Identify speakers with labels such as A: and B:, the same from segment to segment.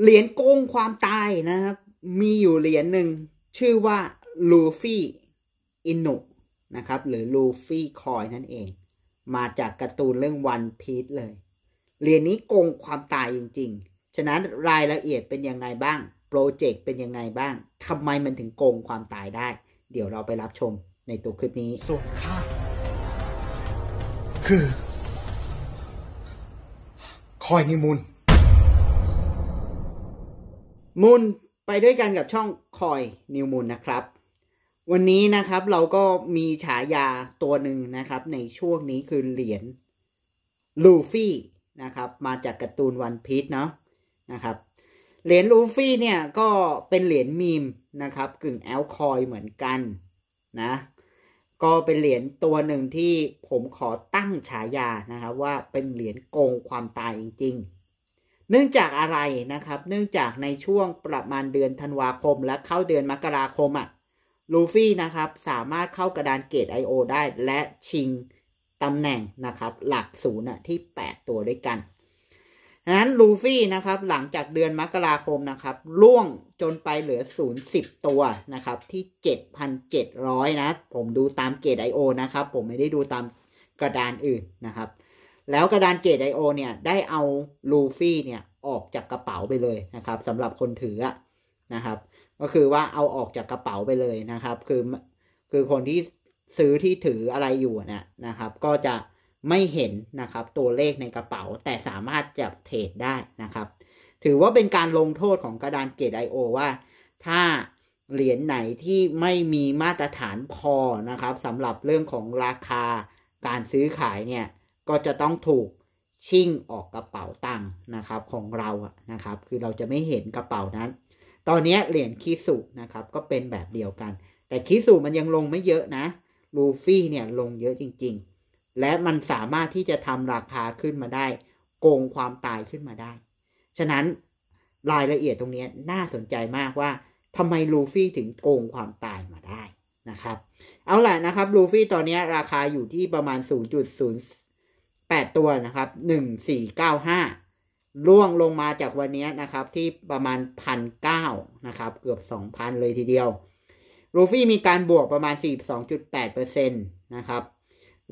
A: เหรียญโกงความตายนะครับ มีอยู่เหรียญหนึ่งชื่อว่าลูฟี่อินุนะครับหรือลูฟี่คอยนั่นเอง มาจากการ์ตูนเรื่องวันพีซเลย เหรียญนี้โกงความตายจริงๆ ฉะนั้นรายละเอียดเป็นยังไงบ้างโปรเจกต์เป็นยังไงบ้างทำไมมันถึงโกงความตายได้ เดี๋ยวเราไปรับชมในตัวคลิปนี้ส่วนค่าคือ คอยนิมุนมูลไปด้วยกันกับช่องคอยนิวมูลนะครับวันนี้นะครับเราก็มีฉายาตัวหนึ่งนะครับ ในช่วงนี้คือเหรียญลูฟี่นะครับ มาจากการ์ตูนวันพีชเนาะนะครับเหรียญลูฟี่เนี่ยก็เป็นเหรียญมีมนะครับ กึ่งแอลคอยเหมือนกันนะ ก็เป็นเหรียญตัวหนึ่งที่ผมขอตั้งฉายานะครับว่าเป็นเหรียญโกงความตายจริง ๆเนื่องจากอะไรนะครับ เนื่องจากในช่วงประมาณเดือนธันวาคมและเข้าเดือนมกราคมอะ่ะ ลูฟี่นะครับ สามารถเข้ากระดานเกต I.O. ได้และชิงตำแหน่งนะครับ หลักศูนย์ที่ 8 ตัวด้วยกันดังนั้นลูฟี่นะครับ หลังจากเดือนมกราคมนะครับล่วงจนไปเหลือศูนย์สิบตัวนะครับ ที่เจ็ดพันเจ็ดร้อยนะ ผมดูตามเกต I.O. นะครับ ผมไม่ได้ดูตามกระดานอื่นนะครับแล้วกระดานเกตไอโอเนี่ยได้เอาลูฟี่เนี่ยออกจากกระเป๋าไปเลยนะครับสำหรับคนถือนะครับ ก็คือว่าเอาออกจากกระเป๋าไปเลยนะครับ คือคือคนที่ซื้อที่ถืออะไรอยู่นะนะครับ ก็จะไม่เห็นนะครับตัวเลขในกระเป๋าแต่สามารถจับเทรดได้นะครับ ถือว่าเป็นการลงโทษของกระดานเกตไอโอว่าถ้าเหรียญไหนที่ไม่มีมาตรฐานพอนะครับสำหรับเรื่องของราคาการซื้อขายเนี่ยก็จะต้องถูกชิ่งออกกระเป๋าตังค์นะครับของเราอะนะครับ คือเราจะไม่เห็นกระเป๋านั้น ตอนนี้เหรียญคิสุนะครับก็เป็นแบบเดียวกัน แต่คิสุมันยังลงไม่เยอะนะ ลูฟี่เนี่ยลงเยอะจริงๆ และมันสามารถที่จะทำราคาขึ้นมาได้ โกงความตายขึ้นมาได้ ฉะนั้นรายละเอียดตรงนี้น่าสนใจมากว่าทำไมลูฟี่ถึงโกงความตายมาได้นะครับ เอาล่ะนะครับลูฟี่ ตอนนี้ราคาอยู่ที่ประมาณ0.0 8 ตัวนะครับ1495ี่วงลงมาจากวันนี้นะครับ ที่ประมาณ 1,900 นะครับ เกือบ 2,000 เลยทีเดียวรูฟี่มีการบวกประมาณ 42.8%นะครับ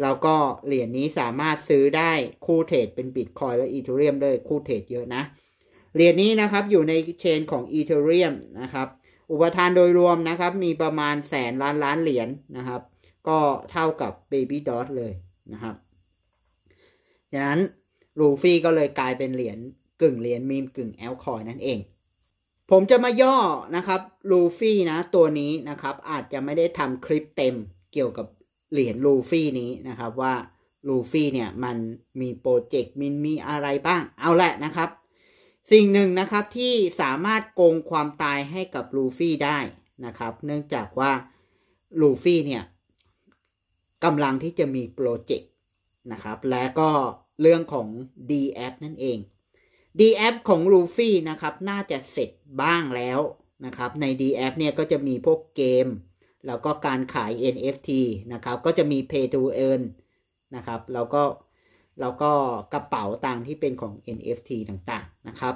A: แล้วก็เหรียญนี้สามารถซื้อได้คู่เทรดเป็นบิตคอยและอีเทเรียมเลยคู่เทรดเยอะนะ เหรียญนี้นะครับอยู่ในเชนของอีเทเรียมนะครับ อุปทานโดยรวมนะครับ มีประมาณแสนล้านล้านเหรียญนะครับ ก็เท่ากับ Baby d o อเลยนะครับดังนั้นลูฟี่ก็เลยกลายเป็นเหรียญกึ่งเหรียญมีมกึ่งแอลคอยนั่นเอง ผมจะมาย่อนะครับลูฟี่นะตัวนี้นะครับอาจจะไม่ได้ทำคลิปเต็มเกี่ยวกับเหรียญลูฟี่นี้นะครับว่าลูฟี่เนี่ยมันมีโปรเจกต์มินมีอะไรบ้างเอาแหละนะครับ สิ่งหนึ่งนะครับที่สามารถโกงความตายให้กับลูฟี่ได้นะครับเนื่องจากว่าลูฟี่เนี่ยกำลังที่จะมีโปรเจกต์นะครับและก็เรื่องของ d App นั่นเอง d App ของลูฟี่นะครับ น่าจะเสร็จบ้างแล้วนะครับ ใน d App เนี่ยก็จะมีพวกเกม แล้วก็การขาย NFT นะครับก็จะมี Pay to Earn นะครับแล้วก็แล้วก็กระเป๋าตังที่เป็นของ NFT ต่างๆนะครับ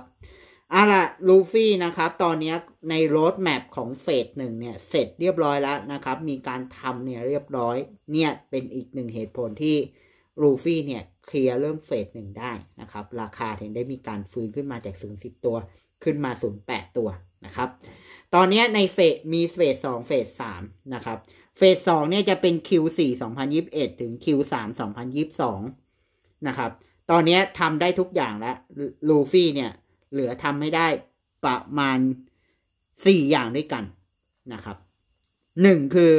A: อาล่ะลูฟี่นะครับ ตอนนี้ในโรดแมปของเฟสหนึ่งเนี่ยเสร็จเรียบร้อยแล้วนะครับ มีการทำเนี่ยเรียบร้อยเนี่ยเป็นอีกหนึ่งเหตุผลที่ลูฟี่เนี่ยเคลียร์เริ่มเฟสหนึ่งได้นะครับ ราคาถึงได้มีการฟื้นขึ้นมาจากศูนย์สิบตัว ขึ้นมาศูนย์แปดตัวนะครับ ตอนนี้ในเฟส มีเฟสสองเฟสสามนะครับเฟสสองเนี่ย จะเป็น Q4 2021 ถึง Q3 2022นะครับ ตอนนี้ทำได้ทุกอย่างแล้ว ลูฟี่เนี่ยเหลือทำไม่ได้ประมาณ 4 อย่างด้วยกันนะครับ1คือ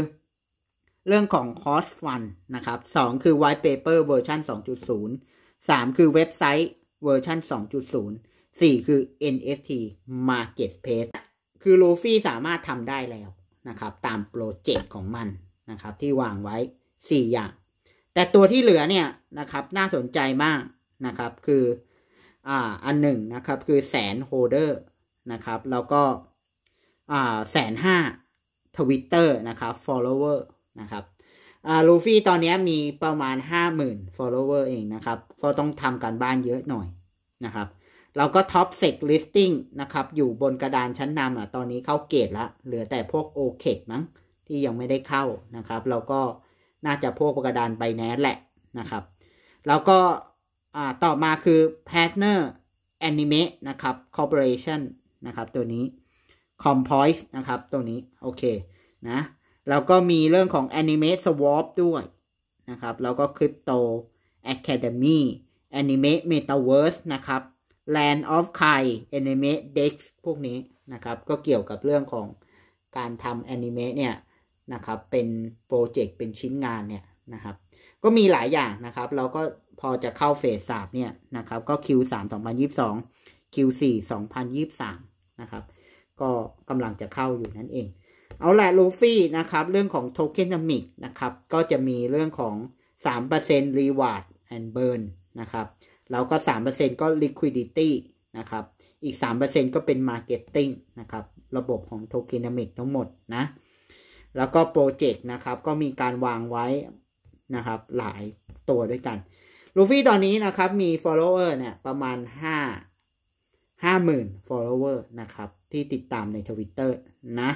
A: เรื่องของค o s t Fund นะครับ 2 คือ White Paper เวอร์ชัน2.0 3 คือเว็บไซต์เวอร์ชัน2.0 4 คือ NFT Marketplace คือโลฟี่สามารถทำได้แล้วนะครับ ตามโปรเจกต์ของมันนะครับ ที่วางไว้ 4 อย่าง แต่ตัวที่เหลือเนี่ยนะครับ น่าสนใจมากนะครับ คืออ่าอันหนึ่งนะครับคือแสนโฮเดอร์นะครับ แล้วก็อ่าแสนห้าทวิตเตอร์นะครับ follower นะครับ ลูฟี่ตอนนี้มีประมาณหมื่น follower เองนะครับ ก็ต้องทำการบ้านเยอะหน่อยนะครับ เราก็ top sec listing นะครับ อยู่บนกระดานชั้นนำอ่ะ ตอนนี้เข้าเกตละเหลือแต่พวก o k มั้ง ที่ยังไม่ได้เข้านะครับ เราก็น่าจะพวกกระดานไบแนสแหละนะครับ แล้วก็ต่อมาคือ partner anime นะครับ corporation นะครับตัวนี้ compoise นะครับตัวนี้ โอเคนะแล้วก็มีเรื่องของ Anime Swap ด้วยนะครับ แล้วก็ Crypto Academy Anime Metaverse นะครับ Land of Kai Anime Dex พวกนี้นะครับ ก็เกี่ยวกับเรื่องของการทำแอนิเมเนี่ยนะครับ เป็นโปรเจกต์ เป็นชิ้นงานเนี่ยนะครับ ก็มีหลายอย่างนะครับ เราก็พอจะเข้าเฟสสามเนี่ยนะครับ ก็ Q3 2022 Q4 2023นะครับ ก็กำลังจะเข้าอยู่นั่นเองเอาละลูฟี่นะครับ เรื่องของโทเค็นมิกนะครับ ก็จะมีเรื่องของ 3% Reward and Burn นะครับแล้วก็ 3%ก็ Liquidity นะครับ อีก 3%ก็เป็น Marketing นะครับ ระบบของโทเค็นมิกทั้งหมดนะ แล้วก็โปรเจกต์นะครับก็มีการวางไว้นะครับหลายตัวด้วยกันลูฟี่ตอนนี้นะครับมี follower เนี่ย ประมาณ5 50,000 follower นะครับ ที่ติดตามในทวิตเตอร์นะ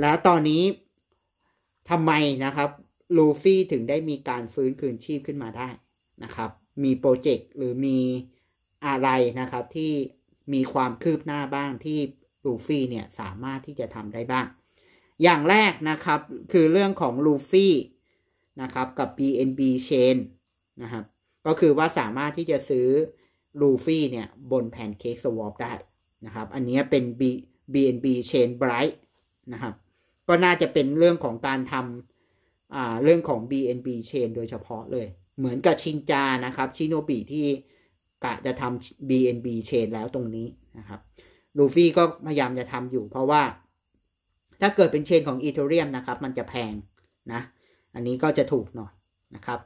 A: แล้วตอนนี้ทำไมนะครับ ลูฟี่ถึงได้มีการฟื้นคืนชีพขึ้นมาได้นะครับ มีโปรเจกต์หรือมีอะไรนะครับ ที่มีความคืบหน้าบ้างที่ลูฟี่เนี่ยสามารถที่จะทำได้บ้าง อย่างแรกนะครับคือเรื่องของลูฟี่นะครับกับ BNB Chain นะครับก็คือว่าสามารถที่จะซื้อลูฟี่เนี่ยบนแพนเค้กสวอปได้นะครับ อันนี้เป็น B BNB Chain Bright นะครับก็น่าจะเป็นเรื่องของการทำ เรื่องของ BNB chain โดยเฉพาะเลย เหมือนกับชินจานะครับ ชิโนบีที่กะจะทำ BNB chain แล้วตรงนี้นะครับ ลูฟี่ก็พยายามจะทำอยู่ เพราะว่า ถ้าเกิดเป็นเชนของอีเทอรียมนะครับ มันจะแพงนะ อันนี้ก็จะถูกหน่อยนะครับ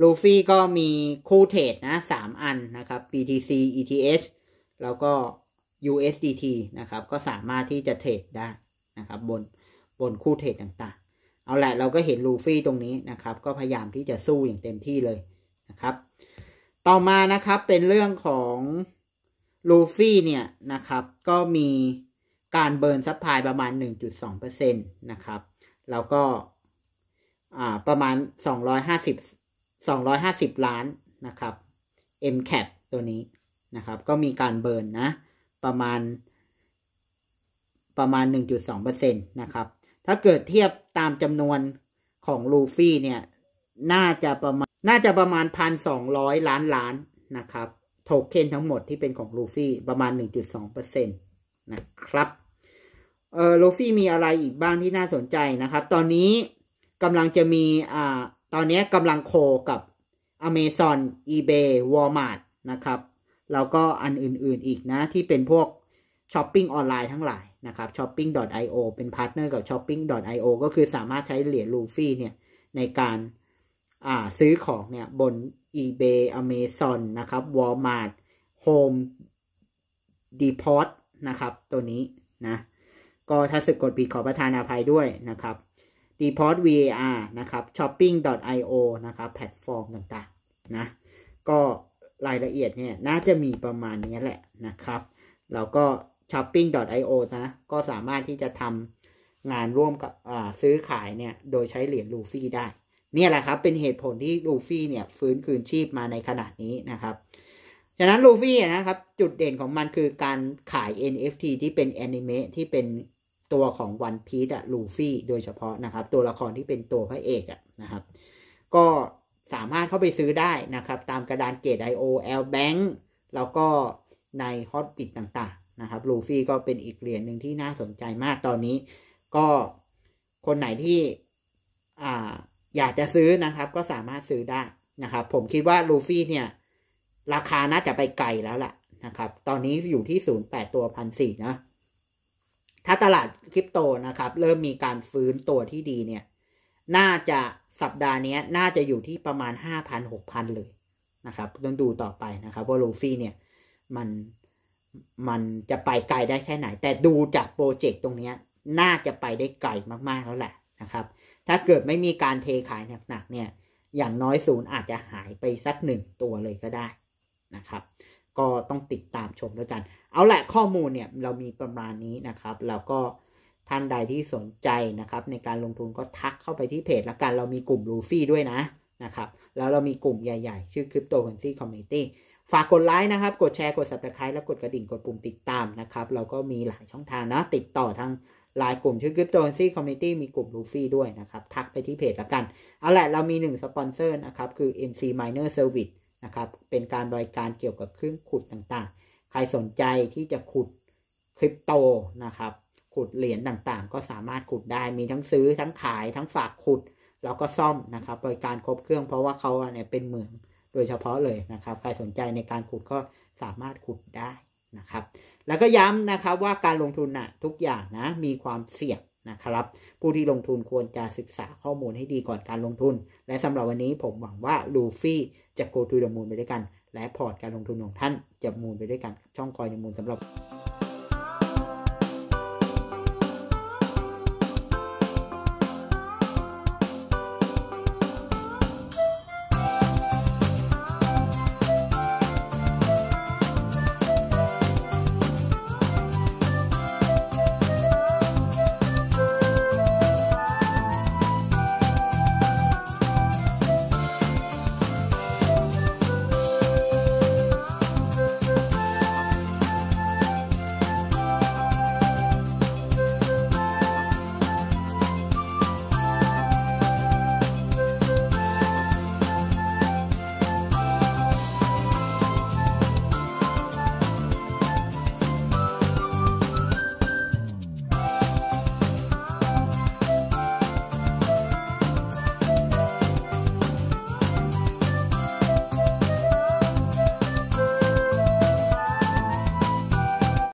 A: ลูฟี่ก็มีคู่เทรดนะสามอันนะครับ BTC ETH แล้วก็ USDT นะครับ ก็สามารถที่จะเทรดได้นะครับบนบนคู่เทรดต่างๆ เอาแหละเราก็เห็นลูฟี่ตรงนี้นะครับ ก็พยายามที่จะสู้อย่างเต็มที่เลยนะครับต่อมานะครับเป็นเรื่องของลูฟี่เนี่ยนะครับ ก็มีการเบิร์นซัพพลายประมาณ 1.2%นะครับแล้วก็ประมาณ250 250ล้านนะครับ MCAP ตัวนี้นะครับ ก็มีการเบิร์นนะประมาณ ประมาณ 1.2%นะครับถ้าเกิดเทียบตามจำนวนของลูฟี่เนี่ยน่าจะประมาณน่าจะประมาณพันสองร้อยล้านล้านนะครับ โทเค็นทั้งหมดที่เป็นของลูฟี่ประมาณหนึ่งงจุดสออเเปร์ซ็นตนะครับเออลูฟี่มีอะไรอีกบ้างที่น่าสนใจนะครับ ตอนนี้กำลังจะมีอ่าตอนนี้กำลังโคกับอเมซอนอีเบ w a วอ a มาร์ทนะครับ แล้วก็อันอื่นๆอีกนะที่เป็นพวกช้อปปิ้งออนไลน์ทั้งหลายนะครับ shopping.io เป็นพาร์ทเนอร์กับ shopping.io ก็คือสามารถใช้เหรียญลูฟี่เนี่ย ในการอ่าซื้อของเนี่ย บน eBay Amazon นะครับ Walmart Home Depot นะครับ ตัวนี้นะ ก็ถ้าสึกกดผิดขอประทานอภัยด้วยนะครับ Depot VAR นะครับ shopping.io นะครับแพลตฟอร์มต่างๆ นะ ก็รายละเอียดเนี่ย น่าจะมีประมาณนี้แหละนะครับเราก็ shopping.io นะ ก็สามารถที่จะทำงานร่วมกับซื้อขายเนี่ย โดยใช้เหรียญลูฟี่ได้ เนี่ยแหละครับ เป็นเหตุผลที่ลูฟี่เนี่ย ฟื้นคืนชีพมาในขณะนี้นะครับ ฉะนั้นลูฟี่นะครับ จุดเด่นของมันคือการขาย NFT ที่เป็นแอนิเมะที่เป็นตัวของวันพีซอะลูฟี่ โดยเฉพาะนะครับ ตัวละครที่เป็นตัวพระเอกอะนะครับ ก็สามารถเข้าไปซื้อได้นะครับ ตามกระดานเกต IO L Bank แล้วก็ในฮอตบิตต่างนะครับลูฟี่ก็เป็นอีกเหรียญหนึ่งที่น่าสนใจมาก ตอนนี้ก็คนไหนที่อ่า อยากจะซื้อนะครับ ก็สามารถซื้อได้นะครับ ผมคิดว่าลูฟี่เนี่ย ราคาน่าจะไปไกลแล้วล่ะนะครับ ตอนนี้อยู่ที่ศูนย์แปดตัวพันสี่นะถ้าตลาดคริปโตนะครับ เริ่มมีการฟื้นตัวที่ดีเนี่ย น่าจะสัปดาห์นี้น่าจะอยู่ที่ประมาณห้าพันหกพันเลยนะครับต้องดูต่อไปนะครับ ว่าลูฟี่เนี่ย มันมันจะไปไกลได้แค่ไหน แต่ดูจากโปรเจกต์ตรงนี้น่าจะไปได้ไกลมากๆ แล้วแหละนะครับ ถ้าเกิดไม่มีการเทขายหนักๆเนี่ยอย่างน้อยศูนย์อาจจะหายไปสักหนึ่งตัวเลยก็ได้นะครับ ก็ต้องติดตามชมด้วยกัน เอาแหละข้อมูลเนี่ยเรามีประมาณนี้นะครับแล้วก็ท่านใดที่สนใจนะครับ ในการลงทุนก็ทักเข้าไปที่เพจแล้วกัน เรามีกลุ่มลูฟี่ด้วยนะนะครับแล้วเรามีกลุ่มใหญ่ ๆ ชื่อคริปต o c u r r นซี y คอมมิช i t y ฝากกดไลค์นะครับ กดแชร์ กด subscribe แล้วกดกระดิ่งกดปุ่มติดตามนะครับ เราก็มีหลายช่องทางนะ ติดต่อทางไลน์กลุ่ม ชื่อคริปโตนซี่คอมมิตี้มีกลุ่มลูฟี่ด้วยนะครับ ทักไปที่เพจละกัน เอาแหละ เรามีหนึ่งสปอนเซอร์นะครับ คือ MC Miner Service นะครับ เป็นการบริการเกี่ยวกับเครื่องขุดต่างๆ ใครสนใจที่จะขุดคริปโตนะครับ ขุดเหรียญต่างๆ ก็สามารถขุดได้ มีทั้งซื้อ ทั้งขาย ทั้งฝากขุด แล้วก็ซ่อมนะครับ บริการครบเครื่อง เพราะว่าเขาเนี่ยเป็นเหมืองโดยเฉพาะเลยนะครับใครสนใจในการขุดก็สามารถขุดได้นะครับ แล้วก็ย้ำนะครับว่าการลงทุนนะทุกอย่างนะ มีความเสี่ยงนะครับผู้ที่ลงทุนควรจะศึกษาข้อมูลให้ดีก่อนการลงทุน และสำหรับวันนี้ผมหวังว่าลูฟี่จะโกทูดมูลไปด้วยกัน และพอร์ตการลงทุนของท่านจะมูลไปด้วยกันช่องคอยมูลสำหรับ